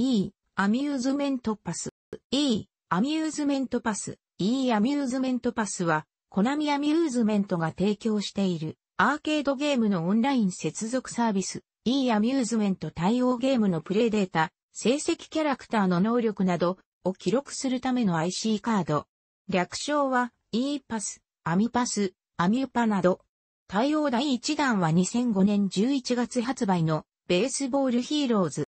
E、アミューズメントパス。E、アミューズメントパス。E アミューズメントパスは、コナミアミューズメントが提供している、アーケードゲームのオンライン接続サービス、E アミューズメント対応ゲームのプレイデータ、成績キャラクターの能力などを記録するための IC カード。略称は E パス、アミパス、アミュパなど。対応第1弾は2005年11月発売のベースボールヒーローズ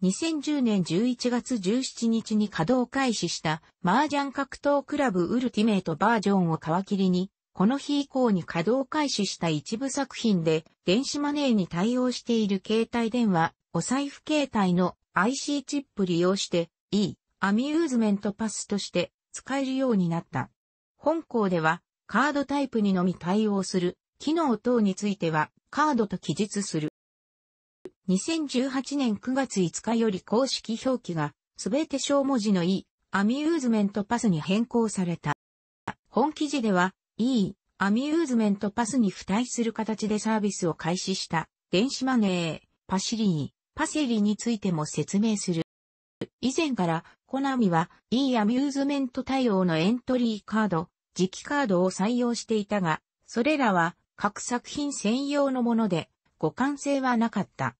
2010年11月17日に稼働開始した麻雀格闘クラブウルティメイトバージョンを皮切りに、この日以降に稼働開始した一部作品で電子マネーに対応している携帯電話、お財布携帯の IC チップ利用して E、アミューズメントパスとして使えるようになった。本校ではカードタイプにのみ対応する機能等についてはカードと記述する。2018年9月5日より公式表記が、すべて小文字の E、アミューズメントパスに変更された。本記事では、E、アミューズメントパスに付帯する形でサービスを開始した、電子マネー、パシリー、パセリについても説明する。以前から、コナミは E アミューズメント対応のエントリーカード、磁気カードを採用していたが、それらは各作品専用のもので、互換性はなかった。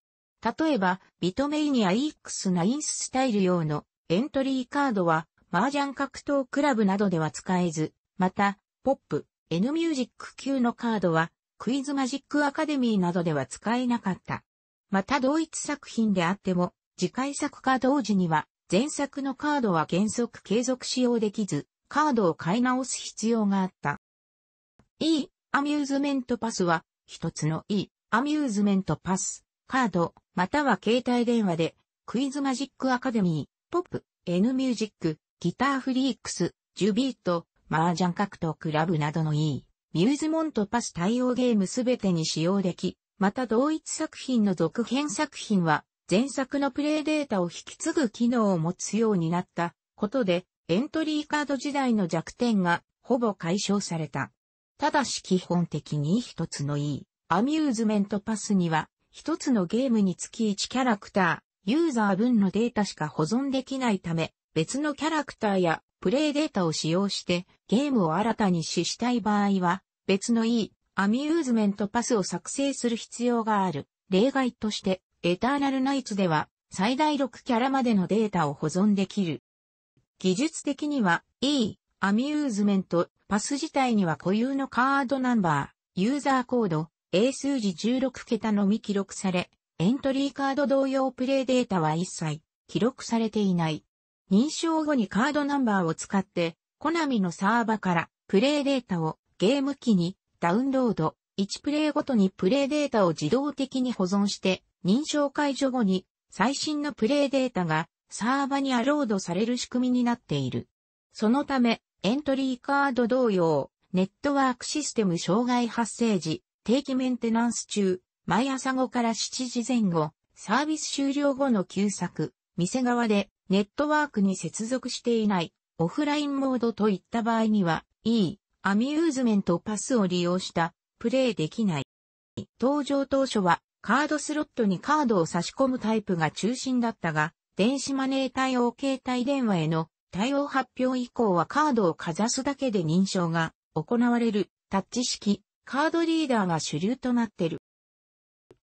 例えば、ビトメイニア EX9 スタイル用のエントリーカードは、麻雀格闘クラブなどでは使えず、また、ポップ、N ミュージック級のカードは、クイズマジックアカデミーなどでは使えなかった。また同一作品であっても、次回作か同時には、前作のカードは原則継続使用できず、カードを買い直す必要があった。E、アミューズメントパスは、一つの E、アミューズメントパス、カード、または携帯電話で、クイズマジックアカデミー、ポップ、N ミュージック、ギターフリークス、ジュビート、麻雀格闘クラブなどの E、ミューズモントパス対応ゲームすべてに使用でき、また同一作品の続編作品は、前作のプレイデータを引き継ぐ機能を持つようになったことで、エントリーカード時代の弱点がほぼ解消された。ただし基本的に一つの E、アミューズメントパスには一つのゲームにつき1キャラクター、ユーザー分のデータしか保存できないため、別のキャラクターやプレイデータを使用してゲームを新たに死したい場合は、別の E、アミューズメントパスを作成する必要がある。例外として、エターナルナイツでは最大6キャラまでのデータを保存できる。技術的には E、アミューズメントパス自体には固有のカードナンバー、ユーザーコード、英数字16桁のみ記録され、エントリーカード同様プレイデータは一切記録されていない。認証後にカードナンバーを使って、コナミのサーバからプレイデータをゲーム機にダウンロード、1プレイごとにプレイデータを自動的に保存して、認証解除後に最新のプレイデータがサーバにアロードされる仕組みになっている。そのため、エントリーカード同様、ネットワークシステム障害発生時、定期メンテナンス中、毎朝5から7時前後、サービス終了後の旧作、店側でネットワークに接続していないオフラインモードといった場合には、E、アミューズメントパスを利用したプレイできない。登場当初はカードスロットにカードを差し込むタイプが中心だったが、電子マネー対応携帯電話への対応発表以降はカードをかざすだけで認証が行われるタッチ式カードリーダーが主流となってる。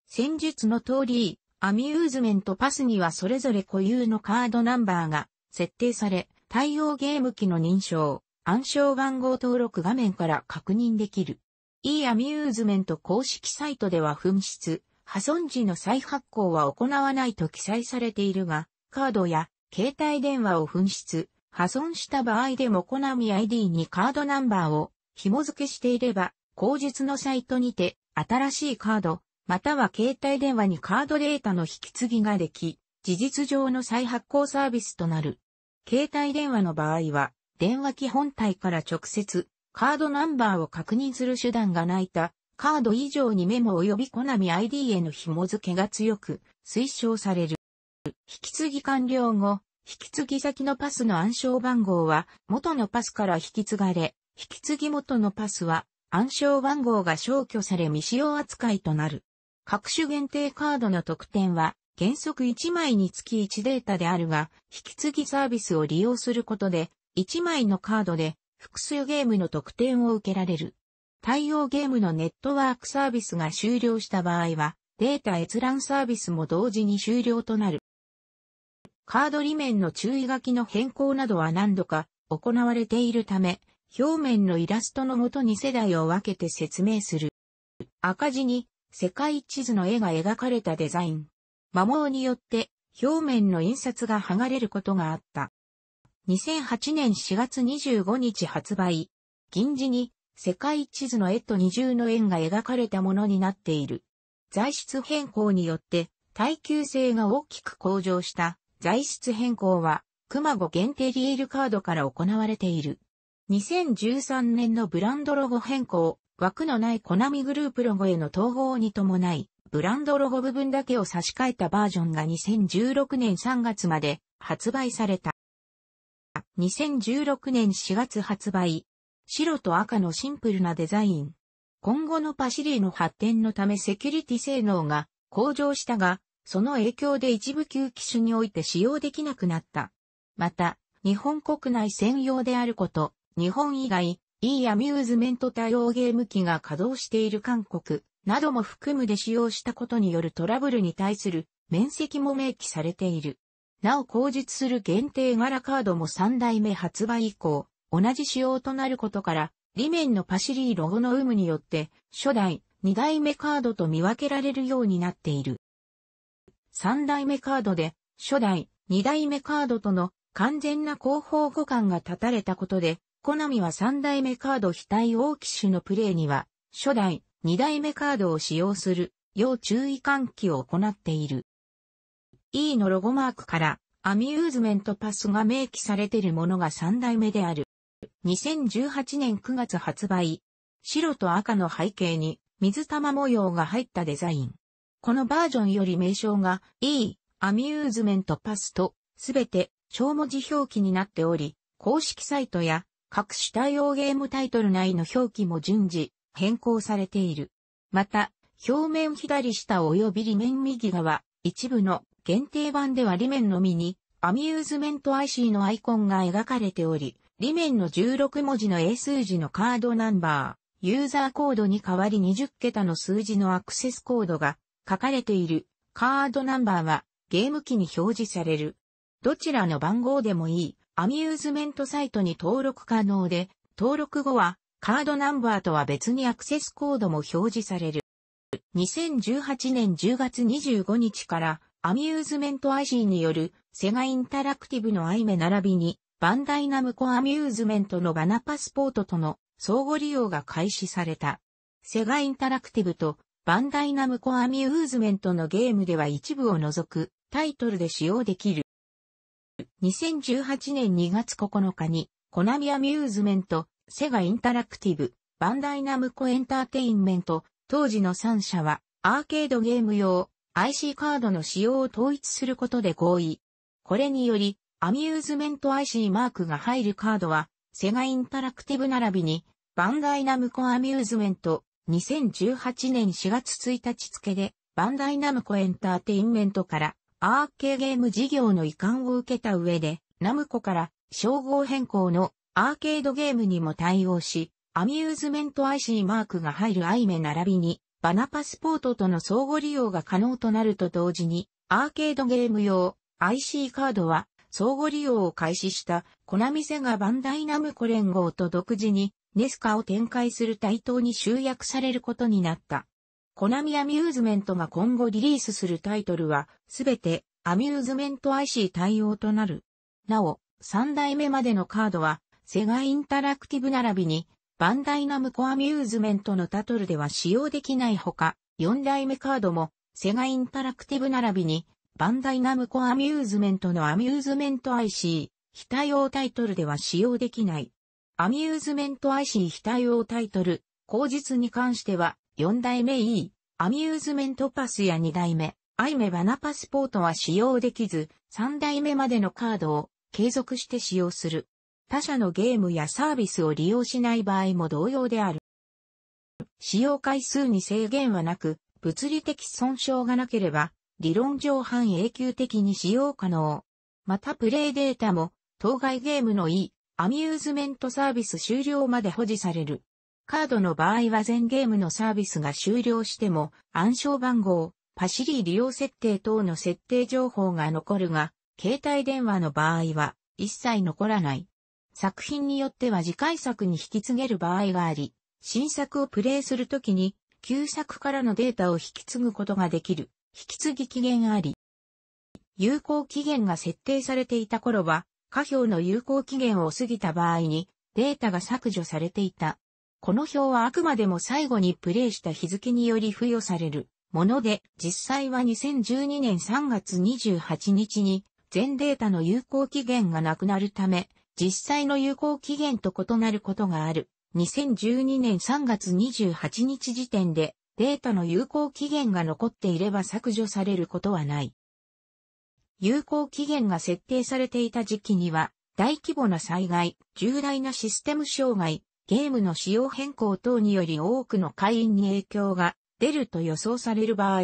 戦術の通り、アミューズメントパスにはそれぞれ固有のカードナンバーが設定され、対応ゲーム機の認証、暗証番号登録画面から確認できる。e アミューズメント公式サイトでは紛失、破損時の再発行は行わないと記載されているが、カードや携帯電話を紛失、破損した場合でもコナミ ID にカードナンバーを紐付けしていれば、口述のサイトにて、新しいカード、または携帯電話にカードデータの引き継ぎができ、事実上の再発行サービスとなる。携帯電話の場合は、電話機本体から直接、カードナンバーを確認する手段がないた、カード以上にメモ及びコナミ ID への紐付けが強く推奨される。引き継ぎ完了後、引き継ぎ先のパスの暗証番号は元のパスから引き継がれ、引き継ぎ元のパスは暗証番号が消去され未使用扱いとなる。各種限定カードの特典は、原則1枚につき1データであるが、引き継ぎサービスを利用することで、1枚のカードで複数ゲームの特典を受けられる。対応ゲームのネットワークサービスが終了した場合は、データ閲覧サービスも同時に終了となる。カード裏面の注意書きの変更などは何度か行われているため、表面のイラストのもとに世代を分けて説明する。赤字に世界地図の絵が描かれたデザイン。摩耗によって表面の印刷が剥がれることがあった。2008年4月25日発売。銀字に世界地図の絵と二重の円が描かれたものになっている。材質変更によって耐久性が大きく向上した材質変更は、熊5限定リエールカードから行われている。2013年のブランドロゴ変更、枠のないコナミグループロゴへの統合に伴い、ブランドロゴ部分だけを差し替えたバージョンが2016年3月まで発売された。2016年4月発売。白と赤のシンプルなデザイン。今後のパシリの発展のためセキュリティ性能が向上したが、その影響で一部級機種において使用できなくなった。また、日本国内専用であること、日本以外、E アミューズメント対応ゲーム機が稼働している韓国なども含むで使用したことによるトラブルに対する面積も明記されている。なお口述する限定柄カードも3代目発売以降、同じ仕様となることから、裏面のパシリーロゴの有無によって、初代、2代目カードと見分けられるようになっている。3代目カードで、初代、2代目カードとの完全な広報互換が立たれたことで、コナミは3代目カード非対応機種のプレイには、初代、2代目カードを使用する、要注意喚起を行っている。E のロゴマークから、アミューズメントパスが明記されているものが3代目である。2018年9月発売。白と赤の背景に水玉模様が入ったデザイン。このバージョンより名称が E、アミューズメントパスとすべて小文字表記になっており、公式サイトや各種対応ゲームタイトル内の表記も順次変更されている。また、表面左下及び裏面右側、一部の限定版では裏面のみに、アミューズメント IC のアイコンが描かれており、裏面の16文字の英数字のカードナンバー、ユーザーコードに代わり20桁の数字のアクセスコードが書かれている。カードナンバーはゲーム機に表示される。どちらの番号でもいい。アミューズメントサイトに登録可能で、登録後はカードナンバーとは別にアクセスコードも表示される。2018年10月25日からアミューズメント IC によるセガインタラクティブのアイメ並びにバンダイナムコアミューズメントのバナパスポートとの相互利用が開始された。セガインタラクティブとバンダイナムコアミューズメントのゲームでは一部を除くタイトルで使用できる。2018年2月9日に、コナミアミューズメント、セガインタラクティブ、バンダイナムコエンターテインメント、当時の3社は、アーケードゲーム用、IC カードの使用を統一することで合意。これにより、アミューズメント IC マークが入るカードは、セガインタラクティブ並びに、バンダイナムコアミューズメント、2018年4月1日付で、バンダイナムコエンターテインメントから、アーケーゲーム事業の移管を受けた上で、ナムコから称号変更のアーケードゲームにも対応し、アミューズメント IC マークが入るアイメ並びに、バナパスポートとの相互利用が可能となると同時に、アーケードゲーム用 IC カードは相互利用を開始したコナミセガバンダイナムコ連合と独自にネスカを展開する対等に集約されることになった。コナミアミューズメントが今後リリースするタイトルは、すべてアミューズメント IC 対応となる。なお、3代目までのカードは、セガインタラクティブ並びに、バンダイナムコアミューズメントのタトルでは使用できないほか、4代目カードも、セガインタラクティブ並びに、バンダイナムコアミューズメントのアミューズメント IC、非対応タイトルでは使用できない。アミューズメント IC 非対応タイトル、口実に関しては、4代目 E、アミューズメントパスや2代目、アイメバナパスポートは使用できず、3代目までのカードを継続して使用する。他社のゲームやサービスを利用しない場合も同様である。使用回数に制限はなく、物理的損傷がなければ、理論上半永久的に使用可能。またプレイデータも、当該ゲームの E、アミューズメントサービス終了まで保持される。カードの場合は全ゲームのサービスが終了しても暗証番号、パシリ利用設定等の設定情報が残るが、携帯電話の場合は一切残らない。作品によっては次回作に引き継げる場合があり、新作をプレイするときに旧作からのデータを引き継ぐことができる、引き継ぎ期限あり。有効期限が設定されていた頃は、下表の有効期限を過ぎた場合にデータが削除されていた。この表はあくまでも最後にプレイした日付により付与されるもので、実際は2012年3月28日に全データの有効期限がなくなるため、実際の有効期限と異なることがある。2012年3月28日時点でデータの有効期限が残っていれば削除されることはない。有効期限が設定されていた時期には、大規模な災害、重大なシステム障害、ゲームの仕様変更等により多くの会員に影響が出ると予想される場合、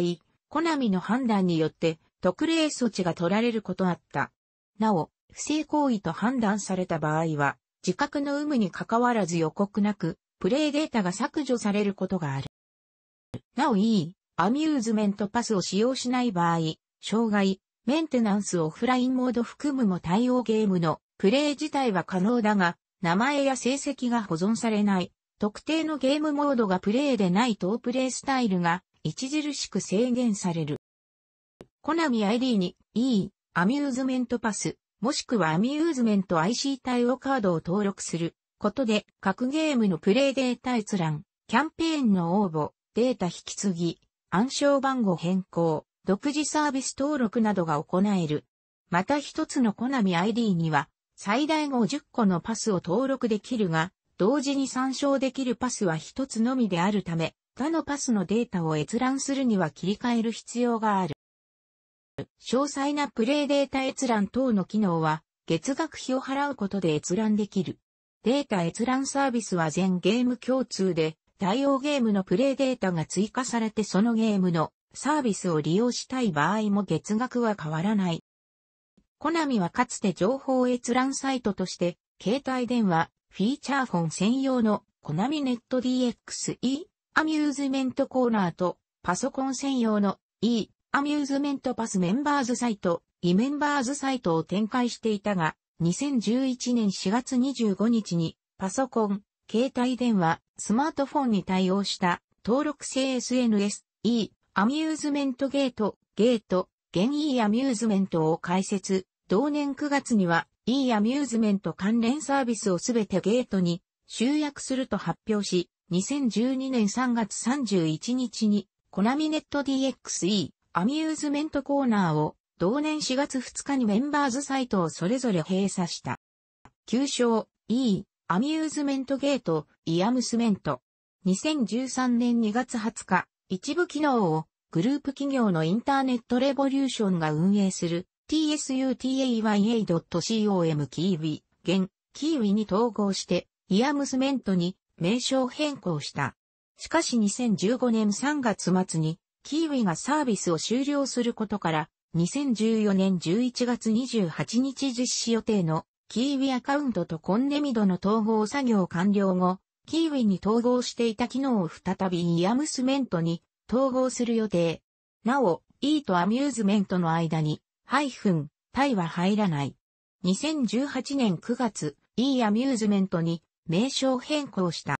コナミの判断によって特例措置が取られることあった。なお、不正行為と判断された場合は、自覚の有無に関わらず予告なく、プレイデータが削除されることがある。なお E、アミューズメントパスを使用しない場合、障害、メンテナンスオフラインモード含むも対応ゲームのプレイ自体は可能だが、名前や成績が保存されない、特定のゲームモードがプレイでない等プレイスタイルが著しく制限される。コナミ ID に E、アミューズメントパス、もしくはアミューズメント IC 対応カードを登録することで、各ゲームのプレイデータ閲覧、キャンペーンの応募、データ引き継ぎ、暗証番号変更、独自サービス登録などが行える。また一つのコナミ ID には、最大50個のパスを登録できるが、同時に参照できるパスは1つのみであるため、他のパスのデータを閲覧するには切り替える必要がある。詳細なプレイデータ閲覧等の機能は、月額費を払うことで閲覧できる。データ閲覧サービスは全ゲーム共通で、対応ゲームのプレイデータが追加されてそのゲームのサービスを利用したい場合も月額は変わらない。コナミはかつて情報閲覧サイトとして、携帯電話、フィーチャーフォン専用のコナミネット DXE アミューズメントコーナーとパソコン専用の E アミューズメントパスメンバーズサイト、イメンバーズサイトを展開していたが、2011年4月25日にパソコン、携帯電話、スマートフォンに対応した登録制 SNS E アミューズメントゲート、ゲート、現 E アミューズメントを開設、同年9月には E アミューズメント関連サービスをすべてゲートに集約すると発表し、2012年3月31日にコナミネット DXE アミューズメントコーナーを同年4月2日にメンバーズサイトをそれぞれ閉鎖した。旧称 E アミューズメントゲートイアムスメント。2013年2月20日、一部機能をグループ企業のインターネットレボリューションが運営する t s u t a y a c o m キーウィ、現、キーウィに統合して、イアムスメントに名称変更した。しかし2015年3月末に、キーウィがサービスを終了することから、2014年11月28日実施予定のキーウィアカウントとコンネミドの統合作業完了後、キーウィに統合していた機能を再びイアムスメントに統合する予定。なお、E とアミューズメントの間にハイフン、タイは入らない。2018年9月、E アミューズメントに名称変更した。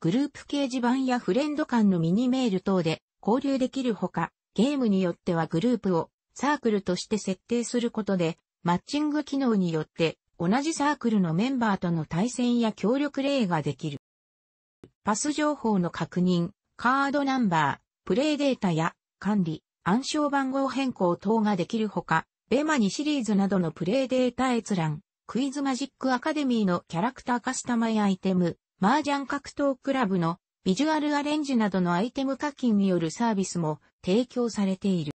グループ掲示板やフレンド間のミニメール等で交流できるほか、ゲームによってはグループをサークルとして設定することで、マッチング機能によって同じサークルのメンバーとの対戦や協力例ができる。パス情報の確認、カードナンバー、プレイデータや管理、暗証番号変更等ができるほか、ベマニシリーズなどのプレイデータ閲覧、クイズマジックアカデミーのキャラクターカスタマイアイテム、麻雀格闘クラブのビジュアルアレンジなどのアイテム課金によるサービスも提供されている。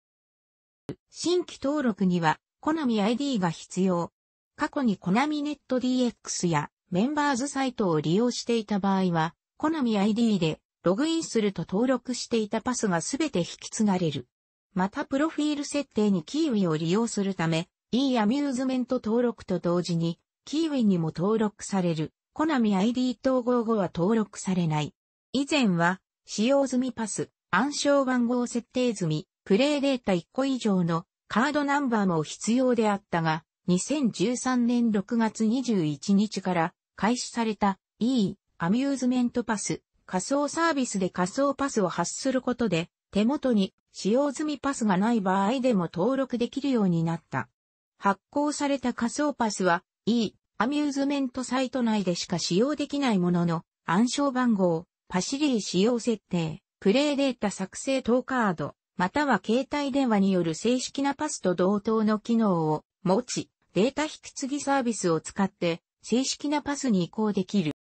新規登録には、コナミ ID が必要。過去にコナミネット DX やメンバーズサイトを利用していた場合は、コナミ ID でログインすると登録していたパスがすべて引き継がれる。またプロフィール設定にキーウィを利用するため、e アミューズメント登録と同時に、キーウィにも登録される、コナミ ID 統合後は登録されない。以前は、使用済みパス、暗証番号設定済み、プレイデータ1個以上のカードナンバーも必要であったが、2013年6月21日から開始された E アミューズメントパス仮想サービスで仮想パスを発することで手元に使用済みパスがない場合でも登録できるようになった。発行された仮想パスは、E、アミューズメントサイト内でしか使用できないものの、暗証番号、パシリー使用設定、プレイデータ作成等カード、または携帯電話による正式なパスと同等の機能を持ち、データ引き継ぎサービスを使って正式なパスに移行できる。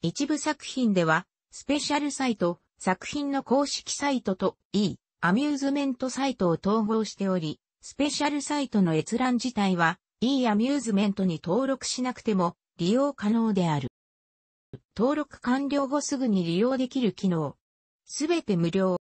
一部作品では、スペシャルサイト、作品の公式サイトと E、アミューズメントサイトを統合しており、スペシャルサイトの閲覧自体は E アミューズメントに登録しなくても利用可能である。登録完了後すぐに利用できる機能。すべて無料。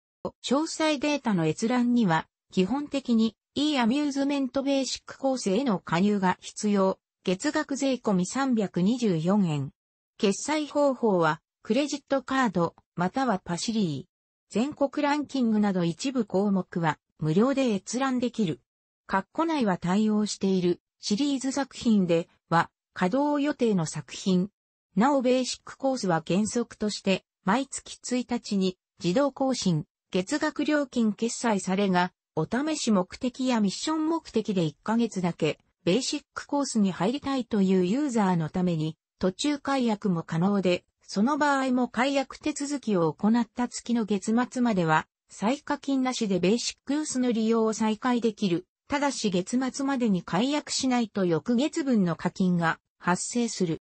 詳細データの閲覧には、基本的に E アミューズメントベーシック構成への加入が必要。月額税込み324円。決済方法は、クレジットカード、またはパシリー。全国ランキングなど一部項目は無料で閲覧できる。括弧内は対応しているシリーズ作品では稼働予定の作品。なおベーシックコースは原則として毎月1日に自動更新、月額料金決済されが、お試し目的やミッション目的で1ヶ月だけ、ベーシックコースに入りたいというユーザーのために、途中解約も可能で、その場合も解約手続きを行った月の月末までは、再課金なしでベーシックユースの利用を再開できる。ただし月末までに解約しないと翌月分の課金が発生する。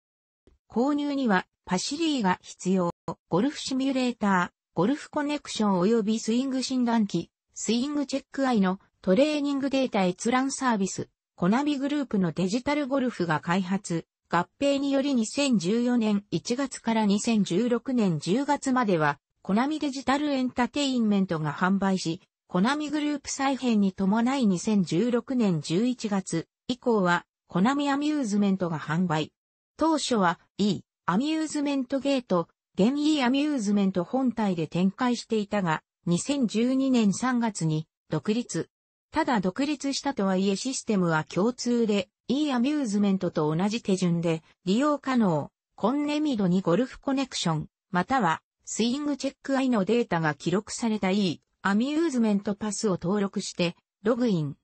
購入にはパシリーが必要。ゴルフシミュレーター、ゴルフコネクション及びスイング診断機、スイングチェックアイのトレーニングデータ閲覧サービス、コナビグループのデジタルゴルフが開発、合併により2014年1月から2016年10月までは、コナミデジタルエンタテインメントが販売し、コナミグループ再編に伴い2016年11月以降は、コナミアミューズメントが販売。当初は E、アミューズメントゲート、現 E アミューズメント本体で展開していたが、2012年3月に独立、ただ独立したとはいえシステムは共通で、e アミューズメントと同じ手順で利用可能。コンネミドにゴルフコネクション、またはスイングチェックアイのデータが記録された e アミューズメントパスを登録してログイン。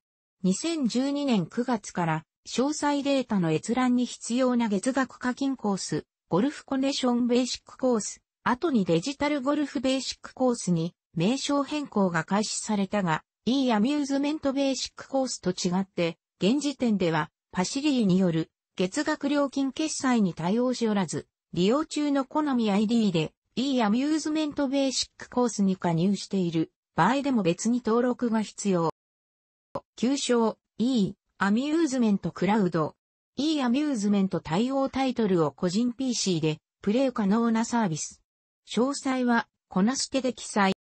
2012年9月から詳細データの閲覧に必要な月額課金コース、ゴルフコネションベーシックコース、後にデジタルゴルフベーシックコースに名称変更が開始されたが、E アミューズメントベーシックコースと違って、現時点では、パシリーによる月額料金決済に対応しおらず、利用中のコナミ ID で E アミューズメントベーシックコースに加入している場合でも別に登録が必要。旧称 E アミューズメントクラウド E アミューズメント対応タイトルを個人 PC でプレイ可能なサービス。詳細はこなすけで記載。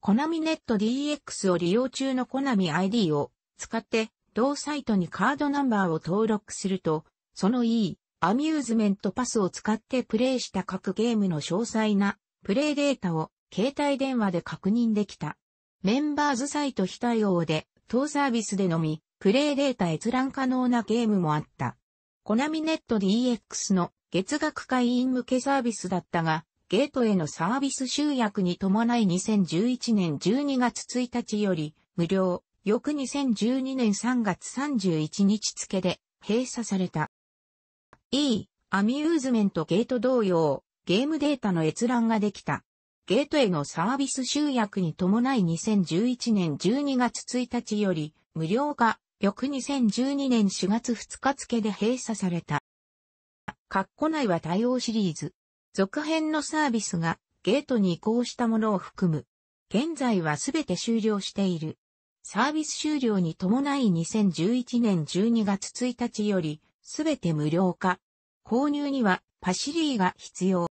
コナミネット DX を利用中のコナミ ID を使って同サイトにカードナンバーを登録すると、その E、アミューズメントパスを使ってプレイした各ゲームの詳細なプレイデータを携帯電話で確認できた。メンバーズサイト非対応で、当サービスでのみ、プレイデータ閲覧可能なゲームもあった。コナミネット DX の月額会員向けサービスだったが、ゲートへのサービス集約に伴い2011年12月1日より無料、翌2012年3月31日付で閉鎖された。E、アミューズメントゲート同様、ゲームデータの閲覧ができた。ゲートへのサービス集約に伴い2011年12月1日より無料化、翌2012年4月2日付で閉鎖された。ッコ内は対応シリーズ、続編のサービスがゲートに移行したものを含む。現在はすべて終了している。サービス終了に伴い2011年12月1日よりすべて無料化。購入にはパシリーが必要。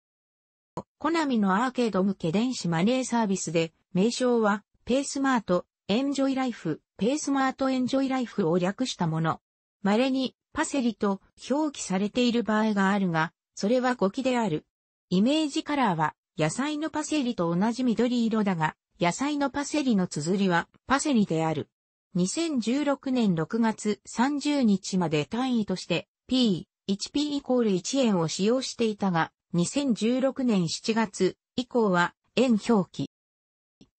コナミのアーケード向け電子マネーサービスで名称はペースマート、エンジョイライフ、ペースマートエンジョイライフを略したもの。稀にパセリと表記されている場合があるが、それは語気である。イメージカラーは野菜のパセリと同じ緑色だが、野菜のパセリの綴りはパセリである。2016年6月30日まで単位として P、1P イコール1円を使用していたが、2016年7月以降は円表記。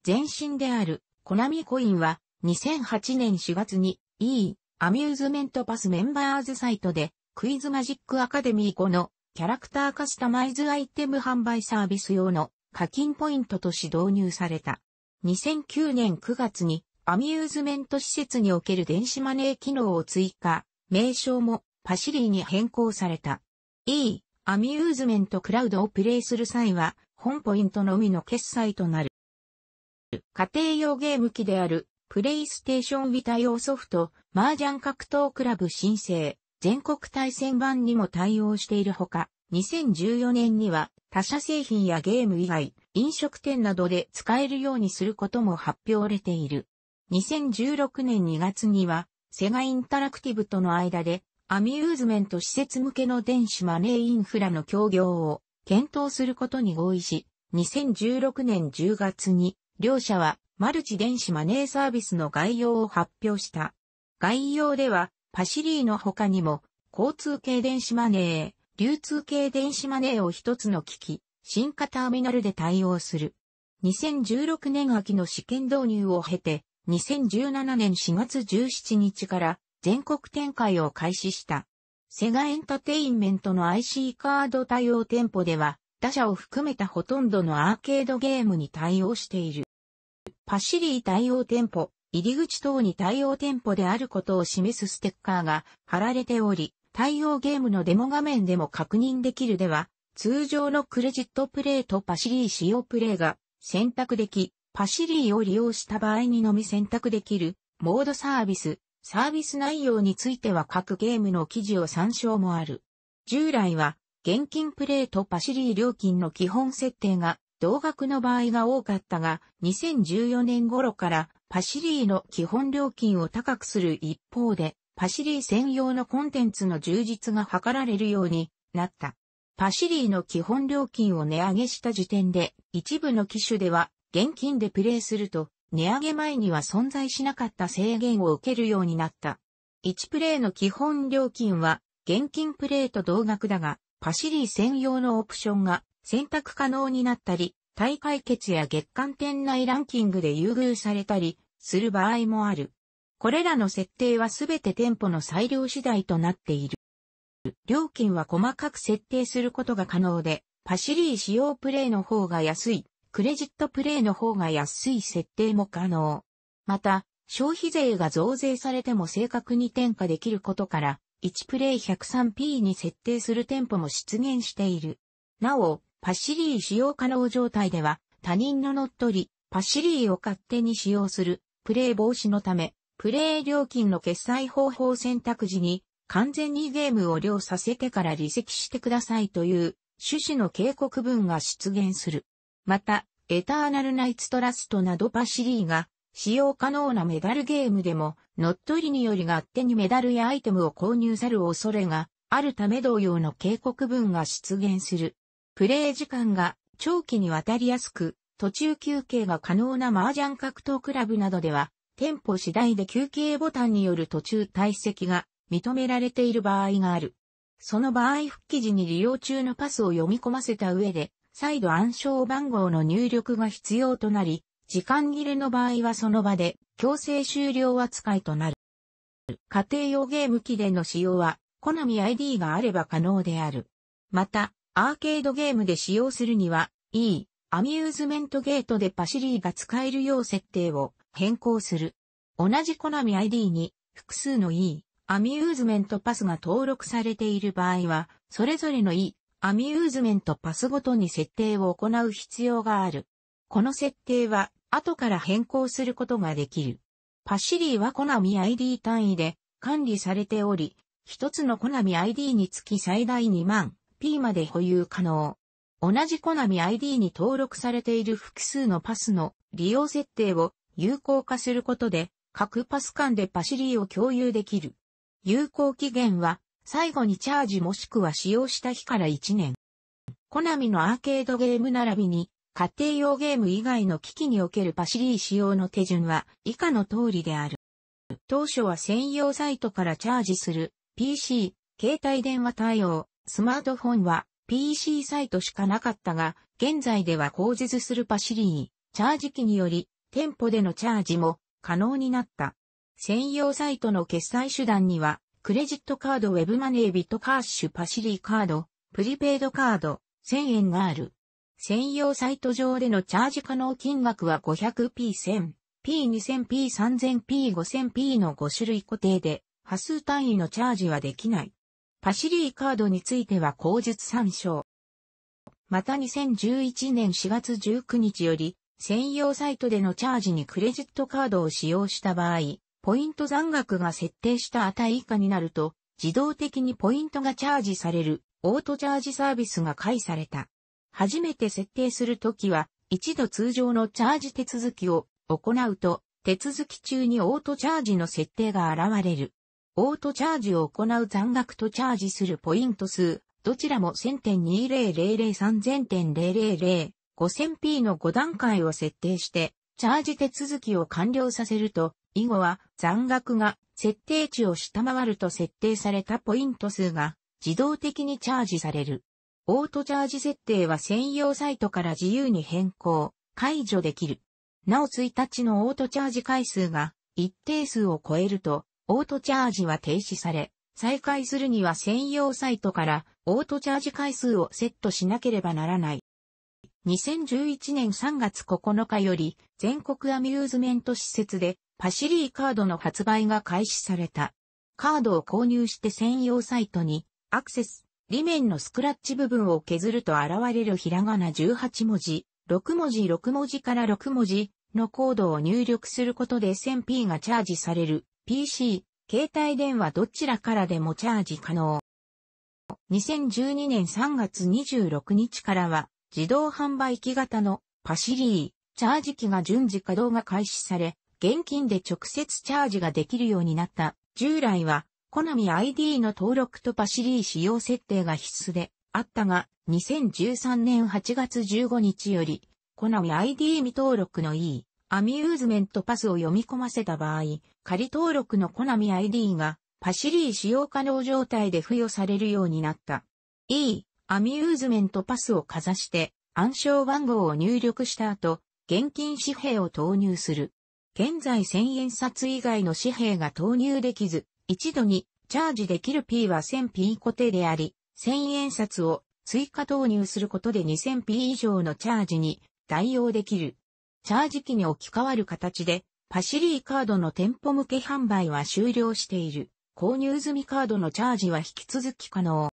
前身であるコナミコインは2008年4月に E、アミューズメントパスメンバーズサイトでクイズマジックアカデミー5のキャラクターカスタマイズアイテム販売サービス用の課金ポイントとし導入された。2009年9月にアミューズメント施設における電子マネー機能を追加、名称もパシリーに変更された。E、アミューズメントクラウドをプレイする際は、本ポイントのみの決済となる。家庭用ゲーム機である、プレイステーションビタ用ソフト、マージャン格闘クラブ申請、全国対戦版にも対応しているほか、2014年には他社製品やゲーム以外、飲食店などで使えるようにすることも発表されている。2016年2月には、セガインタラクティブとの間で、アミューズメント施設向けの電子マネーインフラの協業を検討することに合意し、2016年10月に、両社はマルチ電子マネーサービスの概要を発表した。概要では、パシリーの他にも、交通系電子マネー、流通系電子マネーを一つの機器、新化ターミナルで対応する。2016年秋の試験導入を経て、2017年4月17日から全国展開を開始した。セガエンタテインメントの IC カード対応店舗では、他社を含めたほとんどのアーケードゲームに対応している。パシリー対応店舗、入り口等に対応店舗であることを示すステッカーが貼られており、対応ゲームのデモ画面でも確認できるでは、通常のクレジットプレイとパシリー使用プレイが選択でき、パシリーを利用した場合にのみ選択できるモードサービス、サービス内容については各ゲームの記事を参照もある。従来は現金プレイとパシリー料金の基本設定が同額の場合が多かったが、2014年頃からパシリーの基本料金を高くする一方で、パシリー専用のコンテンツの充実が図られるようになった。パシリーの基本料金を値上げした時点で、一部の機種では現金でプレイすると、値上げ前には存在しなかった制限を受けるようになった。1プレイの基本料金は、現金プレイと同額だが、パシリー専用のオプションが選択可能になったり、大会決や月間店内ランキングで優遇されたり、する場合もある。これらの設定はすべて店舗の裁量次第となっている。料金は細かく設定することが可能で、パシリー使用プレイの方が安い、クレジットプレイの方が安い設定も可能。また、消費税が増税されても正確に転嫁できることから、1プレイ 103p に設定する店舗も出現している。なお、パシリー使用可能状態では、他人の乗っ取り、パシリーを勝手に使用する、プレイ防止のため、プレイ料金の決済方法選択時に、完全にゲームを量させてから離席してくださいという趣旨の警告文が出現する。また、エターナルナイツトラストなどパシリーが使用可能なメダルゲームでも、乗っ取りにより勝手にメダルやアイテムを購入さる恐れがあるため同様の警告文が出現する。プレイ時間が長期にわたりやすく、途中休憩が可能な麻雀格闘クラブなどでは、店舗次第で休憩ボタンによる途中退席が認められている場合がある。その場合復帰時に利用中のパスを読み込ませた上で、再度暗証番号の入力が必要となり、時間切れの場合はその場で強制終了扱いとなる。家庭用ゲーム機での使用は、好み ID があれば可能である。また、アーケードゲームで使用するには、E、アミューズメントゲートでパシリーが使えるよう設定を変更する。同じコナミ ID に複数の E、アミューズメントパスが登録されている場合は、それぞれの E、アミューズメントパスごとに設定を行う必要がある。この設定は後から変更することができる。パシリーはコナミ ID 単位で管理されており、一つのコナミ ID につき最大2万 P まで保有可能。同じコナミ ID に登録されている複数のパスの利用設定を有効化することで、各パス間でパシリを共有できる。有効期限は、最後にチャージもしくは使用した日から1年。コナミのアーケードゲーム並びに、家庭用ゲーム以外の機器におけるパシリ使用の手順は以下の通りである。当初は専用サイトからチャージする PC、携帯電話対応、スマートフォンは PC サイトしかなかったが、現在では口述するパシリー、チャージ機により、店舗でのチャージも可能になった。専用サイトの決済手段には、クレジットカード、ウェブマネー、ビットカッシュ、パシリーカード、プリペイドカード、1000円がある。専用サイト上でのチャージ可能金額は 500p1000、p2000p3000p5000p の5種類固定で、波数単位のチャージはできない。パシリーカードについては口述参照。また2011年4月19日より、専用サイトでのチャージにクレジットカードを使用した場合、ポイント残額が設定した値以下になると、自動的にポイントがチャージされる、オートチャージサービスが開された。初めて設定するときは、一度通常のチャージ手続きを行うと、手続き中にオートチャージの設定が現れる。オートチャージを行う残額とチャージするポイント数、どちらも1000.20003000.000、5000p の5段階を設定して、チャージ手続きを完了させると、以後は残額が設定値を下回ると設定されたポイント数が自動的にチャージされる。オートチャージ設定は専用サイトから自由に変更、解除できる。なお1日のオートチャージ回数が一定数を超えるとオートチャージは停止され、再開するには専用サイトからオートチャージ回数をセットしなければならない。2011年3月9日より全国アミューズメント施設でパシリーカードの発売が開始された。カードを購入して専用サイトにアクセス、裏面のスクラッチ部分を削ると現れるひらがな18文字、6文字6文字から6文字のコードを入力することで 1000p がチャージされる PC、携帯電話どちらからでもチャージ可能。2012年3月26日からは、自動販売機型のパシリー、チャージ機が順次稼働が開始され、現金で直接チャージができるようになった。従来は、コナミ ID の登録とパシリー使用設定が必須であったが、2013年8月15日より、コナミ ID 未登録の E、アミューズメントパスを読み込ませた場合、仮登録のコナミ ID がパシリー使用可能状態で付与されるようになった。E、アミューズメントパスをかざして、暗証番号を入力した後、現金紙幣を投入する。現在1000円札以外の紙幣が投入できず、一度にチャージできる P は 1000P 固定であり、1000円札を追加投入することで 2000P 以上のチャージに対応できる。チャージ機に置き換わる形で、パシリーカードの店舗向け販売は終了している。購入済みカードのチャージは引き続き可能。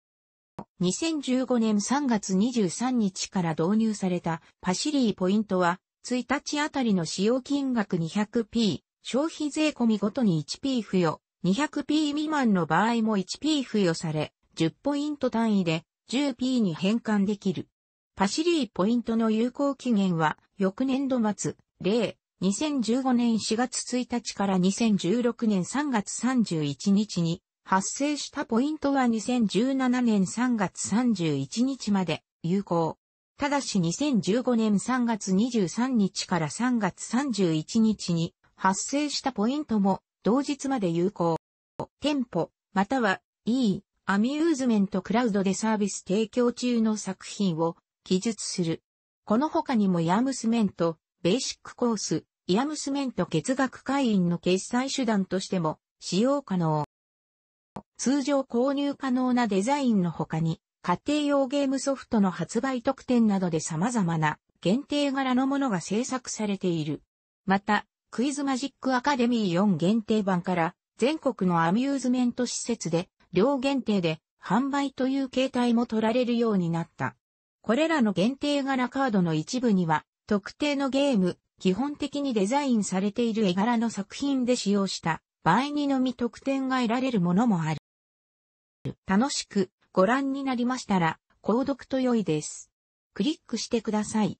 2015年3月23日から導入されたパシリーポイントは、1日あたりの使用金額 200p、消費税込みごとに 1p 付与、200p 未満の場合も 1p 付与され、10ポイント単位で 10p に変換できる。パシリーポイントの有効期限は翌年度末、例、2015年4月1日から2016年3月31日に発生したポイントは2017年3月31日まで有効。ただし2015年3月23日から3月31日に発生したポイントも同日まで有効。店舗、または E、アミューズメントクラウドでサービス提供中の作品を記述する。この他にもイアムスメント、ベーシックコース、イアムスメント月額会員の決済手段としても使用可能。通常購入可能なデザインの他に、家庭用ゲームソフトの発売特典などで様々な限定柄のものが制作されている。また、クイズマジックアカデミー4限定版から全国のアミューズメント施設で量限定で販売という形態も取られるようになった。これらの限定柄カードの一部には、特定のゲーム、基本的にデザインされている絵柄の作品で使用した場合にのみ特典が得られるものもある。楽しくご覧になりましたら、購読と良いです。クリックしてください。